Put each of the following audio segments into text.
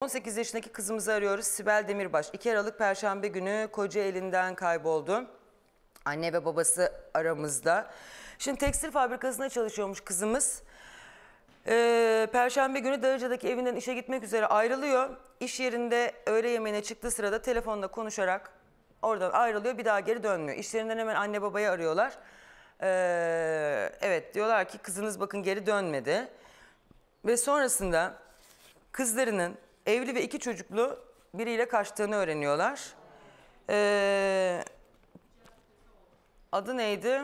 18 yaşındaki kızımızı arıyoruz Sibel Demirbaş. 2 Aralık Perşembe günü koca elinden kayboldu. Anne ve babası aramızda. Şimdi tekstil fabrikasında çalışıyormuş kızımız. Ee, Perşembe günü Darıca'daki evinden işe gitmek üzere ayrılıyor. İş yerinde öğle yemeğine çıktığı sırada telefonda konuşarak oradan ayrılıyor bir daha geri dönmüyor. İşlerinden hemen anne babayı arıyorlar. Ee, evet diyorlar ki kızınız bakın geri dönmedi. Ve sonrasında kızlarının evli ve iki çocuklu biriyle kaçtığını öğreniyorlar. Ee, adı neydi?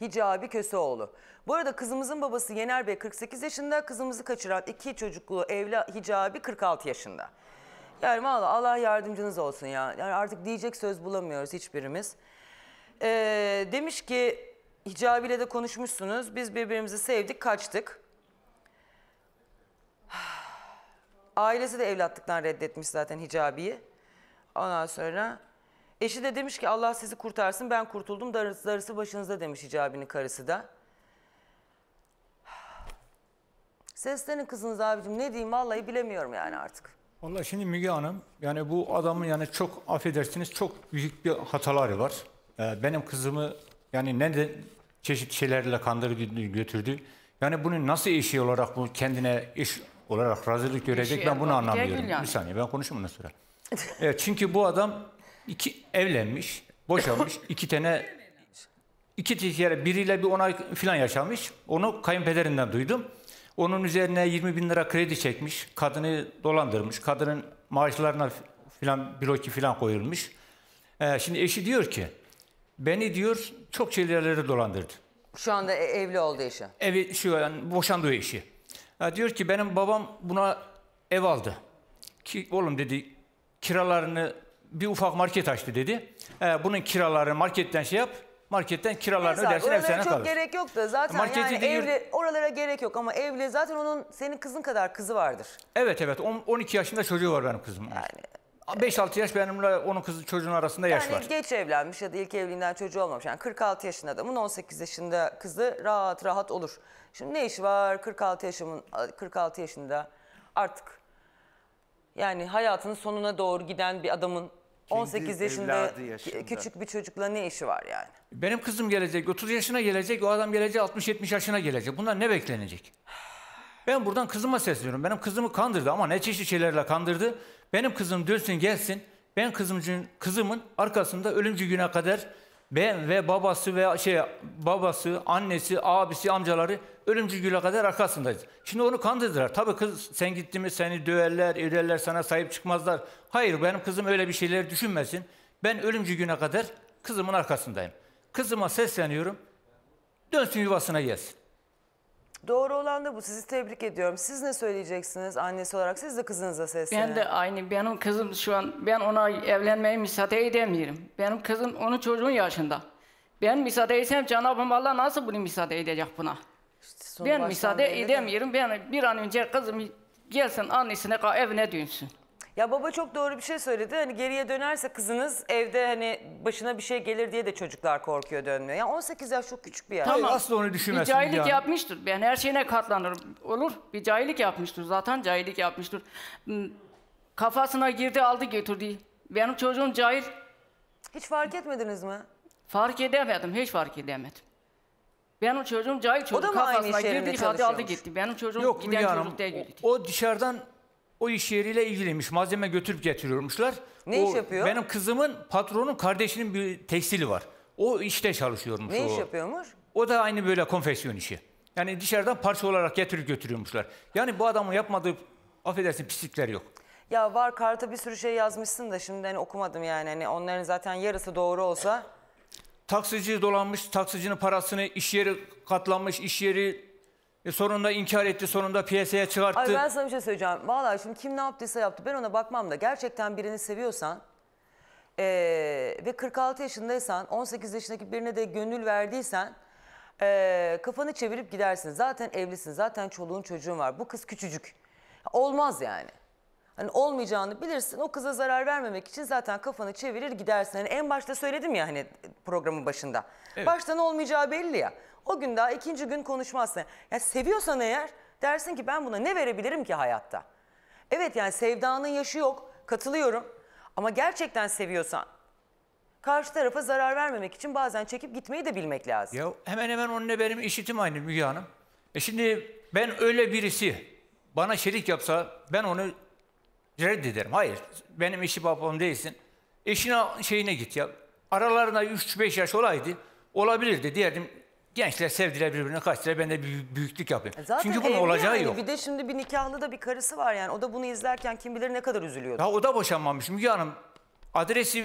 Hicabi Köseoğlu. Bu arada kızımızın babası Yener Bey 48 yaşında, kızımızı kaçıran iki çocuklu evli Hicabi 46 yaşında. Yani valla Allah yardımcınız olsun ya. Yani artık diyecek söz bulamıyoruz hiçbirimiz. Ee, demiş ki Hicabi ile de konuşmuşsunuz. Biz birbirimizi sevdik, kaçtık. Ailesi de evlatlıktan reddetmiş zaten hicabiyi. Ondan sonra eşi de demiş ki Allah sizi kurtarsın ben kurtuldum darısı, darısı başınıza demiş hicabinin karısı da. Seslenin kızınız abicim ne diyeyim vallahi bilemiyorum yani artık. Valla şimdi Müge Hanım yani bu adamın yani çok affedersiniz çok büyük bir hataları var. Ee, benim kızımı yani ne de çeşitli şeylerle kandırdı götürdü. Yani bunu nasıl eşi olarak bu kendine iş olarak razılık görecek ben bunu anlamıyorum. Bir saniye ben konuşayım ondan sonra. Evet, çünkü bu adam iki evlenmiş, boşanmış, iki tane iki kere biriyle bir onay falan yaşamış. Onu kayınpederinden duydum. Onun üzerine 20 bin lira kredi çekmiş. Kadını dolandırmış. Kadının maaşlarına filan bloki filan koyulmuş. Ee, şimdi eşi diyor ki beni diyor çok şeylerle dolandırdı. Şu anda e, evli oldu eşi. Evet şu an boşandı eşi. Ya diyor ki benim babam buna ev aldı. Ki oğlum dedi kiralarını bir ufak market açtı dedi. E, bunun kiralarını marketten şey yap. Marketten kiralarını Neyse, ödersin ev sana kalır. gerek yok da zaten Marketi yani değil, oralara gerek yok ama evle zaten onun senin kızın kadar kızı vardır. Evet evet 12 yaşında çocuğu var benim kızım. Yani 5-6 yaş benimle onun kızı çocuğun arasında yaş yani var. geç evlenmiş ya da ilk evliliğinden çocuğu olmamış. Yani 46 yaşında adamın 18 yaşında kızı rahat rahat olur. Şimdi ne işi var 46 yaşımın 46 yaşında artık yani hayatının sonuna doğru giden bir adamın Kendi 18 yaşında, yaşında küçük bir çocukla ne işi var yani? Benim kızım gelecek 30 yaşına gelecek o adam gelecek 60-70 yaşına gelecek. Bunlar ne beklenecek? Ben buradan kızıma sesliyorum. Benim kızımı kandırdı ama ne çeşit şeylerle kandırdı. Benim kızım dönsün gelsin. Ben kızımcın, kızımın arkasında ölümcü güne kadar ben ve babası ve şey babası, annesi, abisi, amcaları ölümcü güne kadar arkasındayız. Şimdi onu kandırdılar. Tabii kız sen gittin mi seni döverler, ürerler, sana sahip çıkmazlar. Hayır benim kızım öyle bir şeyler düşünmesin. Ben ölümcü güne kadar kızımın arkasındayım. Kızıma sesleniyorum. Dönsün yuvasına gelsin. Doğru olan da bu. Sizi tebrik ediyorum. Siz ne söyleyeceksiniz annesi olarak? Siz de kızınıza seslenin. Ben de aynı. Benim kızım şu an ben ona evlenmeye müsaade edemiyorum. Benim kızım onun çocuğun yaşında. Ben müsaade etsem Cenab-ı Allah nasıl bunu müsaade edecek buna? İşte ben müsaade edemiyorum. Ben bir an önce kızım gelsin annesine evine dönsün. Ya baba çok doğru bir şey söyledi. Hani geriye dönerse kızınız evde hani başına bir şey gelir diye de çocuklar korkuyor dönmüyor. Ya 18 yaş çok küçük bir yaş. Tamam asla onu Bir düşünmesin cahillik yani. yapmıştır. Ben her şeyine katlanır Olur. Bir cahillik yapmıştır. Zaten cahillik yapmıştır. Hmm, kafasına girdi aldı götürdü. Benim çocuğum cahil. Hiç fark etmediniz mi? Fark edemedim. Hiç fark edemedim. Benim çocuğum cahil çocuk. da mı aynı iş Kafasına yerinde girdi aldı gitti. Benim çocuğum Yok giden Hülya Hanım. çocuk değil. O, o dışarıdan o iş yeriyle ilgiliymiş. Malzeme götürüp getiriyormuşlar. Ne o, iş yapıyor? Benim kızımın patronun kardeşinin bir tekstili var. O işte çalışıyormuş. Ne o. iş yapıyormuş? O da aynı böyle konfeksiyon işi. Yani dışarıdan parça olarak getirip götürüyormuşlar. Yani bu adamın yapmadığı affedersin pislikler yok. Ya var karta bir sürü şey yazmışsın da şimdi hani okumadım yani. Hani onların zaten yarısı doğru olsa. Taksici dolanmış, taksicinin parasını iş yeri katlanmış, iş yeri e sonunda inkar etti, sonunda piyasaya çıkarttı. Ay ben sana bir şey söyleyeceğim. Vallahi şimdi kim ne yaptıysa yaptı. Ben ona bakmam da gerçekten birini seviyorsan e, ve 46 yaşındaysan, 18 yaşındaki birine de gönül verdiysen e, kafanı çevirip gidersin. Zaten evlisin, zaten çoluğun çocuğun var. Bu kız küçücük. Olmaz yani. Hani olmayacağını bilirsin. O kıza zarar vermemek için zaten kafanı çevirir gidersin. Hani en başta söyledim ya hani programın başında. Evet. Baştan olmayacağı belli ya. O gün daha ikinci gün konuşmazsın. Yani seviyorsan eğer dersin ki ben buna ne verebilirim ki hayatta? Evet yani sevdanın yaşı yok. Katılıyorum. Ama gerçekten seviyorsan karşı tarafa zarar vermemek için bazen çekip gitmeyi de bilmek lazım. Ya hemen hemen onunla benim işitim aynı Müge Hanım. E şimdi ben öyle birisi bana şerik yapsa ben onu reddederim. Hayır, benim işi babam değilsin. Eşine şeyine git ya. Aralarında 3-5 yaş olaydı, olabilirdi. Diğerdim gençler sevdiler birbirine kaçtılar. Ben de bir büyüklük yapayım. E zaten Çünkü bunun olacağı yani. yok. Bir de şimdi bir nikahlı da bir karısı var yani. O da bunu izlerken kim bilir ne kadar üzülüyordu. Ya o da boşanmamış Müge Hanım. Adresi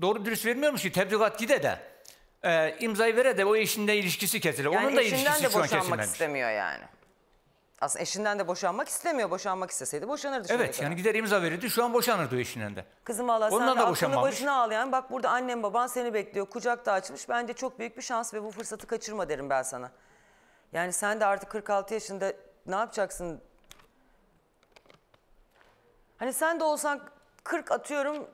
doğru dürüst vermiyormuş ki tebligat gide de. E, imzayı vere de o eşinde ilişkisi kesilir. Yani Onun da ilişkisi de boşanmak istemiyor yani. Aslında eşinden de boşanmak istemiyor. Boşanmak isteseydi boşanırdı. Evet yani gider imza verirdi. Şu an boşanırdı eşinden de. Kızım valla sen de aklını boşanmamış. başına ağlayan. Bak burada annem baban seni bekliyor. Kucak da açmış. Bence çok büyük bir şans ve bu fırsatı kaçırma derim ben sana. Yani sen de artık 46 yaşında ne yapacaksın? Hani sen de olsan 40 atıyorum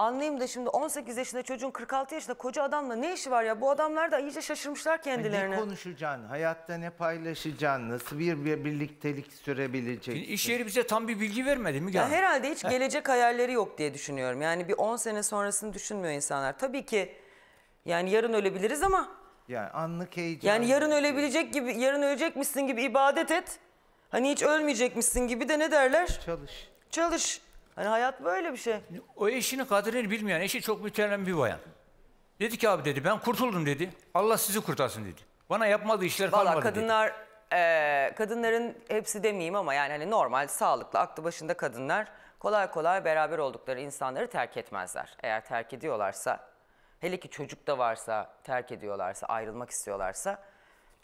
Anlayayım da şimdi 18 yaşında çocuğun 46 yaşında koca adamla ne işi var ya? Bu adamlar da iyice şaşırmışlar kendilerini. Ne konuşacaksın, hayatta ne paylaşacaksın, nasıl bir, bir birliktelik sürebileceksin? Şimdi yeri bize tam bir bilgi vermedi mi? Ya herhalde hiç gelecek hayalleri yok diye düşünüyorum. Yani bir 10 sene sonrasını düşünmüyor insanlar. Tabii ki yani yarın ölebiliriz ama. Yani anlık heyecan. Yani yarın ölebilecek gibi, yarın ölecek misin gibi ibadet et. Hani hiç ölmeyecek misin gibi de ne derler? Çalış. Çalış. Hani hayat böyle bir şey. O eşini kadrini bilmeyen, eşi çok müterlem bir bayan. Dedi ki abi dedi ben kurtuldum dedi. Allah sizi kurtarsın dedi. Bana yapmadığı işler Vallahi kalmadı kadınlar dedi e, kadınların hepsi demeyeyim ama yani hani normal, sağlıklı, aklı başında kadınlar kolay kolay beraber oldukları insanları terk etmezler. Eğer terk ediyorlarsa, hele ki çocuk da varsa, terk ediyorlarsa, ayrılmak istiyorlarsa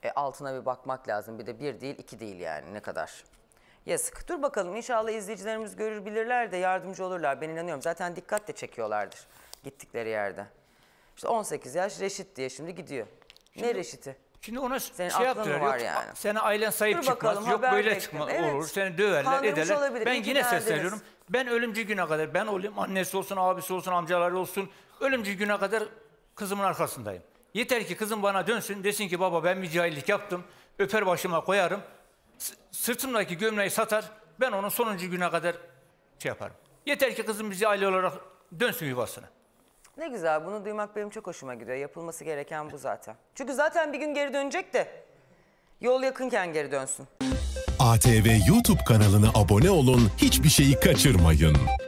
e, altına bir bakmak lazım. Bir de bir değil, iki değil yani ne kadar. Yazık. Dur bakalım inşallah izleyicilerimiz görür bilirler de yardımcı olurlar. Ben inanıyorum. Zaten dikkat de çekiyorlardır gittikleri yerde. İşte 18 yaş Reşit diye şimdi gidiyor. Şimdi, ne Reşit'i? Şimdi ona Senin şey yaptılar. Var yok, yani. Sana ailen sahip Dur çıkmaz. Bakalım, yok böyle çıkma, evet. olur. Seni döverler Kandırmış ederler. Olabilir, ben yine sesleniyorum. Ben ölümcü güne kadar ben olayım annesi olsun abisi olsun amcaları olsun ölümcü güne kadar kızımın arkasındayım. Yeter ki kızım bana dönsün desin ki baba ben bir cahillik yaptım öper başıma koyarım sırtımdaki gömleği satar, ben onun sonuncu güne kadar şey yaparım. Yeter ki kızım bizi aile olarak dönsün yuvasına. Ne güzel bunu duymak benim çok hoşuma gidiyor. Yapılması gereken bu zaten. Çünkü zaten bir gün geri dönecek de yol yakınken geri dönsün. ATV YouTube kanalına abone olun, hiçbir şeyi kaçırmayın.